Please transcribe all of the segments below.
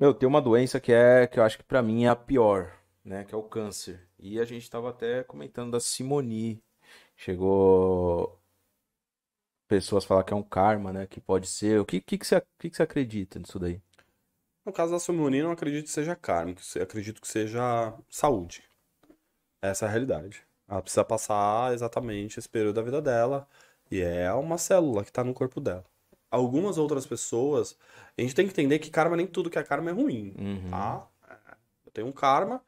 Meu, tem uma doença que é que eu acho que para mim é a pior, né? Que é o câncer. E a gente tava até comentando da Simoni. Chegou pessoas falar que é um karma, né? Que pode ser. O que, que, que, você, que, que você acredita nisso daí? No caso da simonia, não acredito que seja karma, eu acredito que seja saúde. Essa é a realidade. Ela precisa passar exatamente esse período da vida dela. E é uma célula que tá no corpo dela algumas outras pessoas, a gente tem que entender que karma nem tudo que é karma é ruim, uhum. tá? Eu é, tenho um karma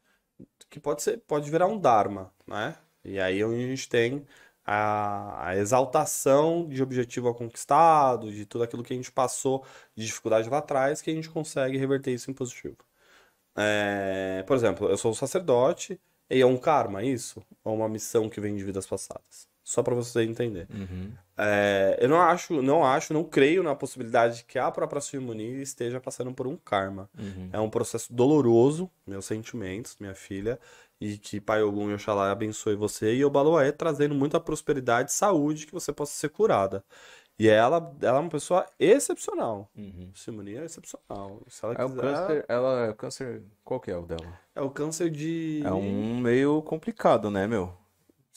que pode ser, pode virar um dharma, né? E aí é onde a gente tem a, a exaltação de objetivo conquistado, de tudo aquilo que a gente passou de dificuldade lá atrás, que a gente consegue reverter isso em positivo. É, por exemplo, eu sou um sacerdote e é um karma é isso? Ou uma missão que vem de vidas passadas? Só para você entender. Uhum. É, eu não acho, não acho, não creio na possibilidade de que a própria Simone esteja passando por um karma. Uhum. É um processo doloroso, meus sentimentos, minha filha, e que Pai Ogum e Oxalá abençoe você e o Obaloaê trazendo muita prosperidade, saúde, que você possa ser curada. E ela, ela é uma pessoa excepcional. Uhum. Simone é excepcional. Se ela, é quiser... câncer, ela é o câncer. Qual que é o dela? É o câncer de. É um meio complicado, né, meu?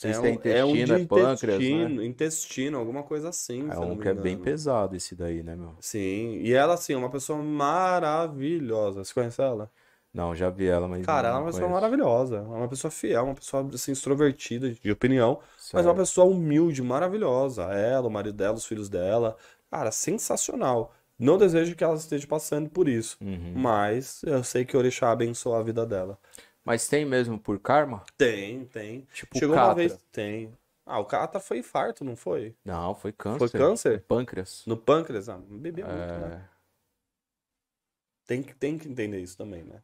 é, intestino, é, um é, é pâncreas. Né? Intestino, né? intestino, alguma coisa assim. É um que é bem pesado esse daí, né, meu? Sim. E ela, assim, é uma pessoa maravilhosa. Você conhece ela? Não, já vi ela, mas. Cara, ela é uma pessoa maravilhosa. É uma pessoa fiel, uma pessoa assim, extrovertida de opinião, é certo. mas uma pessoa humilde, maravilhosa. Ela, o marido dela, os filhos dela. Cara, sensacional. Não desejo que ela esteja passando por isso, uhum. mas eu sei que Orixá abençoa a vida dela. Mas tem mesmo por karma? Tem, tem. Tipo, Chegou catra. uma vez. Tem. Ah, o Cata foi infarto, não foi? Não, foi câncer. Foi câncer? Pâncreas. No pâncreas, ah, bebeu é... muito, né? Tem que, tem que entender isso também, né?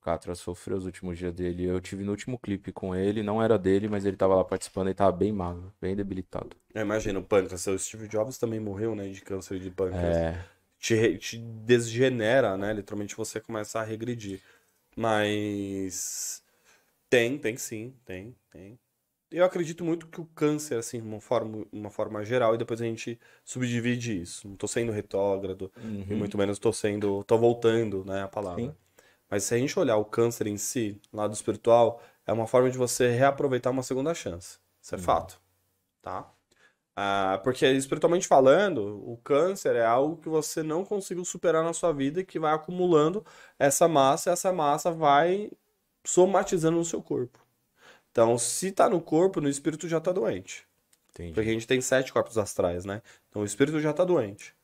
O Catra sofreu os últimos dias dele. Eu tive no último clipe com ele, não era dele, mas ele tava lá participando e tava bem magro, bem debilitado. imagina, o pâncreas. O Steve Jobs também morreu, né, de câncer de pâncreas. É. Te, te desgenera, né? Literalmente você começa a regredir. Mas. Tem, tem sim, tem, tem. Eu acredito muito que o câncer, assim, uma forma, uma forma geral, e depois a gente subdivide isso. Não tô sendo retrógrado, uhum. e muito menos tô sendo. tô voltando, né, a palavra. Sim. Mas se a gente olhar o câncer em si, lado espiritual, é uma forma de você reaproveitar uma segunda chance. Isso é uhum. fato. Tá? Ah, porque espiritualmente falando, o câncer é algo que você não conseguiu superar na sua vida e que vai acumulando essa massa e essa massa vai somatizando no seu corpo. Então, se tá no corpo, no espírito já tá doente. Entendi. Porque a gente tem sete corpos astrais, né? Então o espírito já tá doente.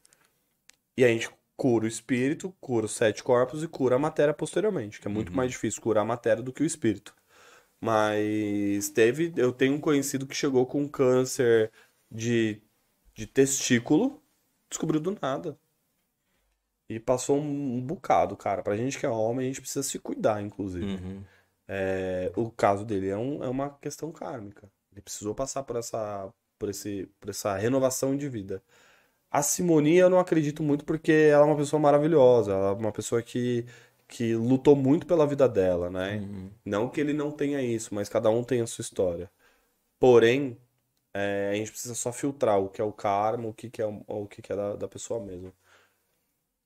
E a gente cura o espírito, cura os sete corpos e cura a matéria posteriormente, que é muito uhum. mais difícil curar a matéria do que o espírito. Mas teve, eu tenho um conhecido que chegou com câncer de, de testículo, descobriu do nada. E passou um, um bocado, cara. Pra gente que é homem, a gente precisa se cuidar, inclusive. Uhum. É, o caso dele é, um, é uma questão kármica. Ele precisou passar por essa, por, esse, por essa renovação de vida. A Simone eu não acredito muito porque ela é uma pessoa maravilhosa, ela é uma pessoa que, que lutou muito pela vida dela, né? Uhum. Não que ele não tenha isso, mas cada um tem a sua história. Porém, é, a gente precisa só filtrar o que é o karma, o que, que é, o, o que, que é da, da pessoa mesmo.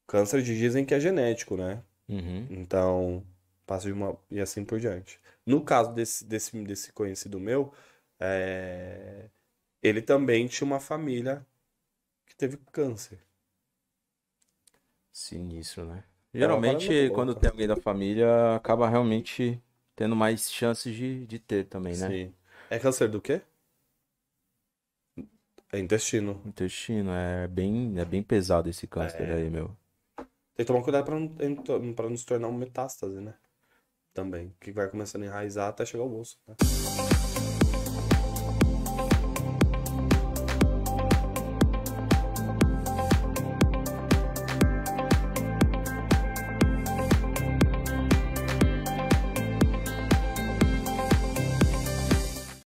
Câncer de dizem que é genético, né? Uhum. Então, passa de uma. e assim por diante. No caso desse, desse, desse conhecido meu, é... ele também tinha uma família que teve câncer. Sinistro, né? Geralmente, quando tem alguém da família, acaba realmente tendo mais chances de, de ter também, né? Sim. É câncer do quê? É intestino. Intestino, é bem, é bem pesado esse câncer é. aí, meu. Tem que tomar cuidado pra não, pra não se tornar uma metástase, né? Também. Que vai começando a enraizar até chegar ao bolso, né?